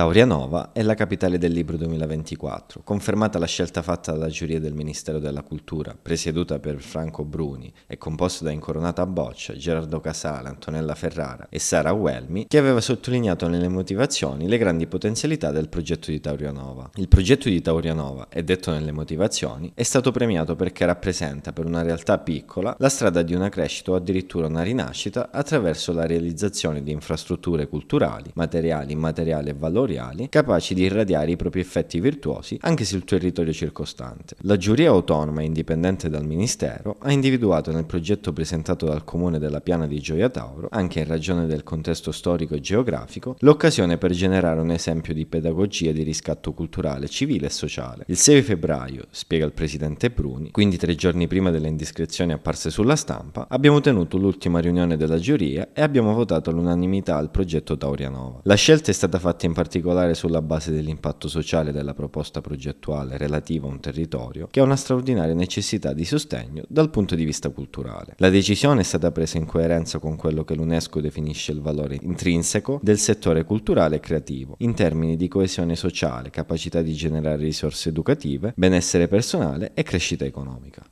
Taurianova è la capitale del Libro 2024, confermata la scelta fatta dalla giuria del Ministero della Cultura, presieduta per Franco Bruni e composta da Incoronata Boccia, Gerardo Casale, Antonella Ferrara e Sara Welmi, che aveva sottolineato nelle motivazioni le grandi potenzialità del progetto di Taurianova. Il progetto di Taurianova, è detto nelle motivazioni, è stato premiato perché rappresenta per una realtà piccola la strada di una crescita o addirittura una rinascita attraverso la realizzazione di infrastrutture culturali, materiali, immateriali e valori autoriali capaci di irradiare i propri effetti virtuosi anche sul territorio circostante. La giuria autonoma indipendente dal Ministero ha individuato nel progetto presentato dal Comune della Piana di Gioia Tauro, anche in ragione del contesto storico e geografico, l'occasione per generare un esempio di pedagogia di riscatto culturale, civile e sociale. Il 6 febbraio, spiega il presidente Bruni, quindi tre giorni prima delle indiscrezioni apparse sulla stampa, abbiamo tenuto l'ultima riunione della giuria e abbiamo votato all'unanimità il progetto Taurianova. La scelta è stata fatta in particolare particolare sulla base dell'impatto sociale della proposta progettuale relativa a un territorio che ha una straordinaria necessità di sostegno dal punto di vista culturale. La decisione è stata presa in coerenza con quello che l'UNESCO definisce il valore intrinseco del settore culturale e creativo, in termini di coesione sociale, capacità di generare risorse educative, benessere personale e crescita economica.